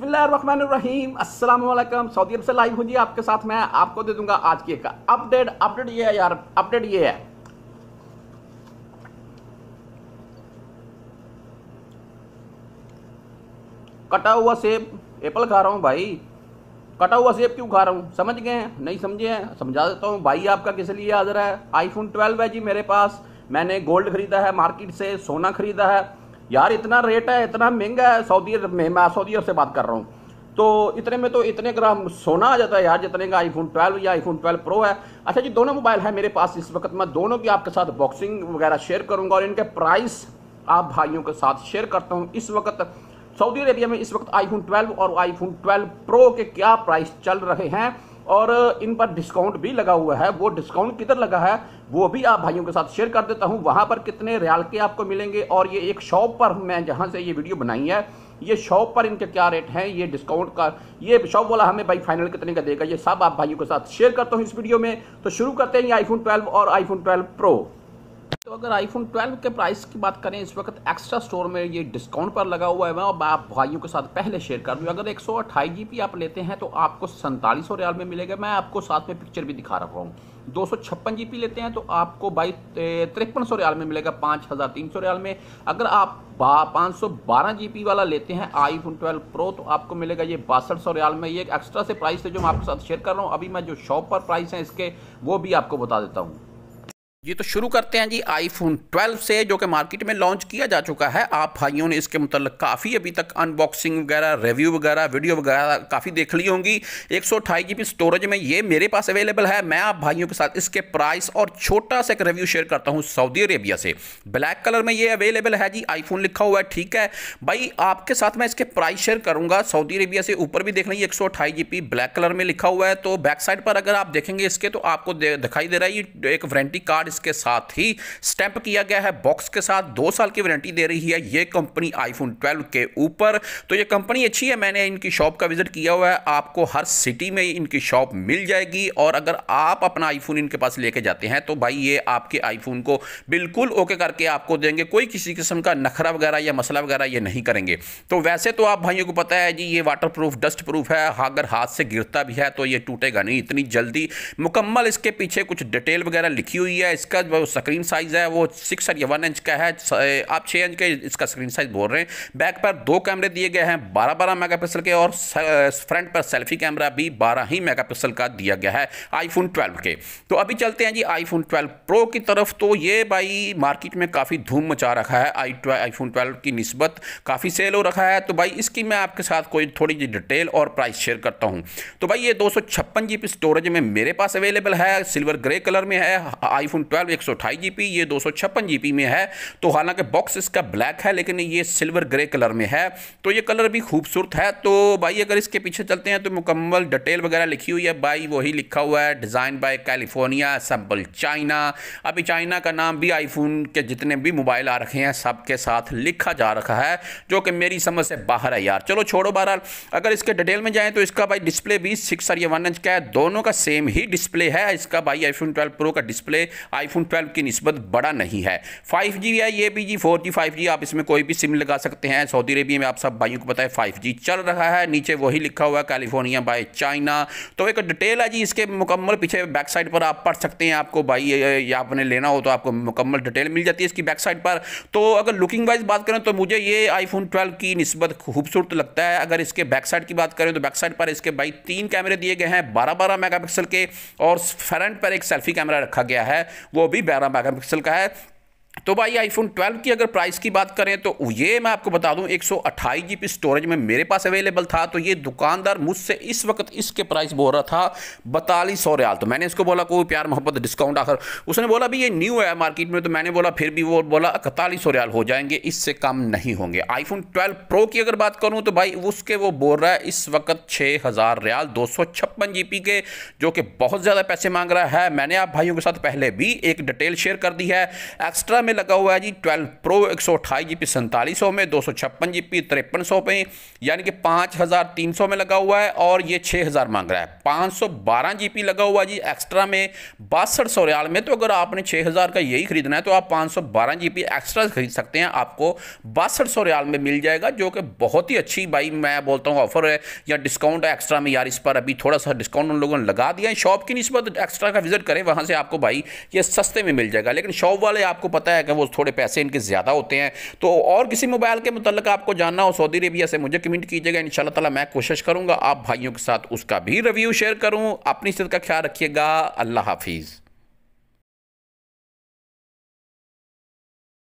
बसमीम असलम सऊदी अरब से लाइव हूँ जी आपके साथ मैं आपको दे दूंगा आज की एक अपडेट अपडेट ये है यार अपडेट ये है कटा हुआ सेब एप्पल खा रहा हूँ भाई कटा हुआ सेब क्यों खा रहा हूँ समझ गए हैं नहीं समझे हैं समझा देता हूँ भाई आपका किस लिए हाजिर है आईफोन ट्वेल्व है जी मेरे पास मैंने गोल्ड खरीदा है मार्केट से सोना खरीदा है यार इतना रेट है इतना महंगा है सऊदी अरब में मैं सऊदी अरब से बात कर रहा हूँ तो इतने में तो इतने ग्राम सोना आ जाता है यार जितने का आईफोन 12 या आईफोन 12 प्रो है अच्छा जी दोनों मोबाइल है मेरे पास इस वक्त मैं दोनों की आपके साथ बॉक्सिंग वगैरह शेयर करूंगा और इनके प्राइस आप भाइयों के साथ शेयर करता हूँ इस वक्त सऊदी अरेबिया में इस वक्त आईफोन 12 और आईफोन 12 प्रो के क्या प्राइस चल रहे हैं और इन पर डिस्काउंट भी लगा हुआ है वो डिस्काउंट किधर लगा है वो भी आप भाइयों के साथ शेयर कर देता हूँ वहाँ पर कितने रियाल के आपको मिलेंगे और ये एक शॉप पर मैं जहाँ से ये वीडियो बनाई है ये शॉप पर इनके क्या रेट हैं ये डिस्काउंट का ये शॉप वाला हमें भाई फाइनल कितने का देगा ये सब आप भाइयों के साथ शेयर करता हूँ इस वीडियो में तो शुरू करते हैं ये आईफोन ट्वेल्व और आईफोन ट्वेल्व प्रो तो अगर आईफोन 12 के प्राइस की बात करें इस वक्त एक्स्ट्रा स्टोर में ये डिस्काउंट पर लगा हुआ है मैं और आप भाइयों के साथ पहले शेयर कर दूँ अगर एक सौ आप लेते हैं तो आपको सैंतालीस सौ रियाल में मिलेगा मैं आपको साथ में पिक्चर भी दिखा रहा हूँ दो सौ छप्पन जी लेते हैं तो आपको बाई तिरपन सौ रियाल में मिलेगा पाँच हज़ार तीन सौ रियाल में अगर आप पाँच सौ बारह जी वाला लेते हैं आई फोन ट्वेल्व प्रो तो आपको मिलेगा ये बासठ सौ रियाल में ये एक एक्स्ट्रा से प्राइस है जो मैं आपके साथ शेयर कर रहा हूँ अभी मैं जो शॉप पर प्राइस है इसके वो भी आपको बता देता हूँ ये तो शुरू करते हैं जी आईफोन 12 से जो कि मार्केट में लॉन्च किया जा चुका है आप भाइयों ने इसके मतलब काफ़ी अभी तक अनबॉक्सिंग वगैरह रिव्यू वगैरह वीडियो वगैरह काफ़ी देख ली होंगी एक सौ स्टोरेज में ये मेरे पास अवेलेबल है मैं आप भाइयों के साथ इसके प्राइस और छोटा सा एक रिव्यू शेयर करता हूँ सऊदी अरेबिया से ब्लैक कलर में ये अवेलेबल है जी आईफोन लिखा हुआ है ठीक है भाई आपके साथ मैं इसके प्राइस शेयर करूँगा सऊदी अरेबिया से ऊपर भी देख लेंगे एक सौ ब्लैक कलर में लिखा हुआ है तो बैक साइड पर अगर आप देखेंगे इसके तो आपको दिखाई दे रहा है ये एक वारंटी कार्ड साल इसके साथ ही स्टैंप किया गया है बॉक्स के साथ दो साल की वारंटी दे रही है ये कंपनी आईफोन 12 के ऊपर तो ये कंपनी अच्छी है मैंने इनकी शॉप का विजिट किया हुआ है आपको हर सिटी में इनकी शॉप मिल जाएगी और अगर आप अपना आईफोन इनके पास लेके जाते हैं तो भाई ये आपके आईफोन को बिल्कुल ओके करके आपको देंगे कोई किसी किस्म का नखरा वगैरह या मसला वगैरह ये नहीं करेंगे तो वैसे तो आप भाइयों को पता है जी ये वाटर प्रूफ डस्ट प्रूफ है अगर हाथ से गिरता भी है तो ये टूटेगा नहीं इतनी जल्दी मुकम्मल इसके पीछे कुछ डिटेल वगैरह लिखी हुई है इसका जो स्क्रीन साइज़ है वो सिक्स या वन इंच का है आप छः इंच के इसका स्क्रीन साइज़ बोल रहे हैं बैक पर दो कैमरे दिए गए हैं बारह बारह मेगा के और फ्रंट पर सेल्फी कैमरा भी बारह ही मेगा का दिया गया है आईफोन ट्वेल्व के तो अभी चलते हैं जी आईफोन ट्वेल्व प्रो की तरफ तो ये भाई मार्केट में काफ़ी धूम मचा रखा है आई आईफोन ट्वेल्व की नस्बत काफ़ी सेल हो रखा है तो भाई इसकी मैं आपके साथ कोई थोड़ी सी डिटेल और प्राइस शेयर करता हूँ तो भाई ये दो सौ स्टोरेज में मेरे पास अवेलेबल है सिल्वर ग्रे कलर में है आईफोन ट्वेल्व एक सौ अठाई जी पी ये दो सौ छप्पन जी पी में है तो हालांकि बॉक्स इसका ब्लैक है लेकिन ये सिल्वर ग्रे कलर में है तो ये कलर भी खूबसूरत है तो भाई अगर इसके पीछे चलते हैं तो मुकम्मल डिटेल वगैरह लिखी हुई है भाई वही लिखा हुआ है design by California sample China अभी चाइना का नाम भी आईफोन के जितने भी मोबाइल आ रखे हैं सब के साथ लिखा जा रखा है जो कि मेरी समझ से बाहर है यार चलो छोड़ो बहरहाल अगर इसके डिटेल में जाएँ तो इसका भाई डिस्प्ले भी सिक्स और ये वन इंच का है दोनों का सेम ही डिस्प्ले है इसका भाई आईफोन ट्वेल्व प्रो का डिस्प्ले आईफोन 12 की नस्बत बड़ा नहीं है 5G है ये भी जी फोर 5G आप इसमें कोई भी सिम लगा सकते हैं सऊदी अरेबिया में आप सब भाइयों को पता है 5G चल रहा है नीचे वही लिखा हुआ है कैलिफोर्निया बाय चाइना तो एक डिटेल है जी इसके मुकम्मल पीछे बैक साइड पर आप पढ़ सकते हैं आपको भाई या आपने लेना हो तो आपको मुकम्मल डिटेल मिल जाती है इसकी बैक साइड पर तो अगर लुकिंग वाइज बात करें तो मुझे ये आईफोन ट्वेल्व की नस्बत खूबसूरत लगता है अगर इसके बैक साइड की बात करें तो बैक साइड पर इसके भाई तीन कैमरे दिए गए हैं बारह बारह मेगा के और फ्रंट पर एक सेल्फी कैमरा रखा गया है वो भी बारह मेगा का है तो भाई आईफोन 12 की अगर प्राइस की बात करें तो ये मैं आपको बता दूं एक सौ स्टोरेज में मेरे पास अवेलेबल था तो ये दुकानदार मुझसे इस वक्त इसके प्राइस बोल रहा था बतालीस सौ रियाल तो मैंने इसको बोला कोई प्यार मोहब्बत डिस्काउंट आकर उसने बोला भी ये न्यू है मार्केट में तो मैंने बोला फिर भी वो बोला इकतालीस सौ रियाल हो जाएंगे इससे कम नहीं होंगे आईफोन ट्वेल्व प्रो की अगर बात करूँ तो भाई उसके वो बोल रहा है इस वक्त छः हज़ार रियाल दो सौ छप्पन जी पी के जो कि बहुत ज़्यादा पैसे मांग रहा है मैंने आप भाइयों के साथ पहले भी एक डिटेल शेयर कर दी है एक्स्ट्रा में लगा हुआ है जी ट्वेल्व प्रो एक सौ अट्ठाईस जी पी सैंतालीस सौ में दो सौ छप्पन जी पी तिरपन सौ में यानी कि पाँच हज़ार तीन सौ में लगा हुआ है और ये छः हज़ार मांग रहा है पाँच सौ बारह जी पी लगा हुआ है जी एक्स्ट्रा में बासठ सौ रियाल में तो अगर आपने छः हज़ार का यही खरीदना है तो आप पाँच सौ बारह जी पी एक्स्ट्रा खरीद सकते हैं आपको बासठ सौ रियाल में मिल जाएगा जो कि बहुत ही अच्छी भाई मैं बोलता हूँ ऑफर है या डिस्काउंट एक्स्ट्रा में यार इस पर अभी थोड़ा सा डिस्काउंट उन लोगों ने लगा दिया है शॉप की नस्बत एक्स्ट्रा का विजिट करें वहाँ से आपको भाई ये सस्ते में मिल जाएगा लेकिन शॉप वाले आपको पता है है कि वो थोड़े पैसे इनके ज़्यादा होते हैं तो और किसी मोबाइल के मतलब आपको जानना हो सऊदी अरेबिया से मुझे कमेंट कीजिएगा इन ताला मैं कोशिश करूँगा आप भाइयों के साथ उसका भी रिव्यू शेयर करूँ अपनी सेहत का ख्याल रखिएगा अल्लाह हाफिज़